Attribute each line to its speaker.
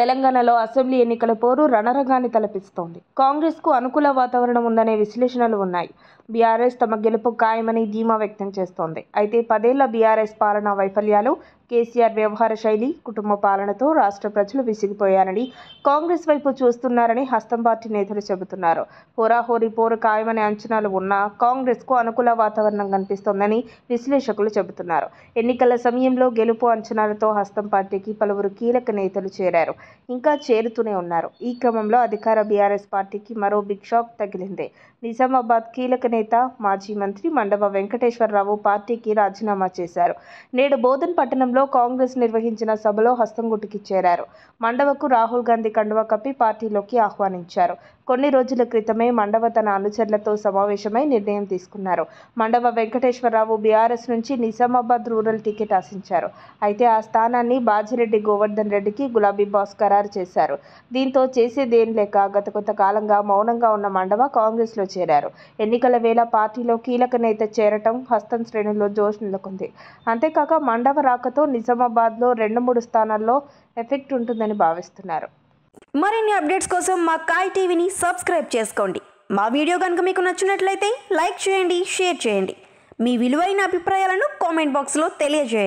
Speaker 1: తెలంగాణలో అసెంబ్లీ ఎన్నికల పోరు రణరంగాన్ని తలపిస్తోంది కాంగ్రెస్ కు అనుకూల వాతావరణం ఉందనే విశ్లేషణలు ఉన్నాయి బీఆర్ఎస్ తమ గెలుపు ఖాయమని ధీమా వ్యక్తం చేస్తోంది అయితే పదేళ్ల బీఆర్ఎస్ పాలన వైఫల్యాలు కేసీఆర్ వ్యవహార శైలి కుటుంబ పాలనతో రాష్ట్ర ప్రజలు విసిగిపోయారని కాంగ్రెస్ వైపు చూస్తున్నారని హస్తం పార్టీ నేతలు చెబుతున్నారు హోరాహోరీ పోరు ఖాయమనే అంచనాలు ఉన్నా కాంగ్రెస్కు అనుకూల వాతావరణం కనిపిస్తోందని విశ్లేషకులు చెబుతున్నారు ఎన్నికల సమయంలో గెలుపు అంచనాలతో హస్తం పార్టీకి పలువురు కీలక నేతలు చేరారు ఇంకా చేరుతూనే ఉన్నారు ఈ క్రమంలో అధికార బీఆర్ఎస్ పార్టీకి మరో బిగ్ షాక్ తగిలింది నిజామాబాద్ కీలక అధినేత మాజీ మంత్రి మండవ వెంకటేశ్వరరావు పార్టీకి రాజీనామా చేశారు నేడు బోధన్ పట్టణంలో కాంగ్రెస్ నిర్వహించిన సభలో హస్తం గుట్టుకి చేరారు మండవకు రాహుల్ గాంధీ కండువా కప్పి పార్టీలోకి ఆహ్వానించారు కొన్ని రోజుల క్రితమే మండవ తన అనుచరులతో సమావేశమై నిర్ణయం తీసుకున్నారు మండవ వెంకటేశ్వరరావు బీఆర్ఎస్ నుంచి నిజామాబాద్ రూరల్ టికెట్ ఆశించారు అయితే ఆ స్థానాన్ని బాజిరెడ్డి గోవర్ధన్ రెడ్డికి గులాబీ బాస్ ఖరారు చేశారు దీంతో చేసేదేం లేక గత కొంతకాలంగా మౌనంగా ఉన్న మండవ కాంగ్రెస్లో చేరారు ఎన్నికల వేళ పార్టీలో కీలక నేత చేరటం హస్తం శ్రేణుల్లో జోష్ నెలకొంది అంతేకాక మండవ రాకతో నిజామాబాద్లో రెండు మూడు స్థానాల్లో ఎఫెక్ట్ ఉంటుందని భావిస్తున్నారు
Speaker 2: మరిన్ని అప్డేట్స్ కోసం మా కాయ్ టీవీని సబ్స్క్రైబ్ చేసుకోండి మా వీడియో కనుక మీకు నచ్చినట్లయితే లైక్ చేయండి షేర్ చేయండి మీ విలువైన అభిప్రాయాలను కామెంట్ బాక్స్లో తెలియజేయండి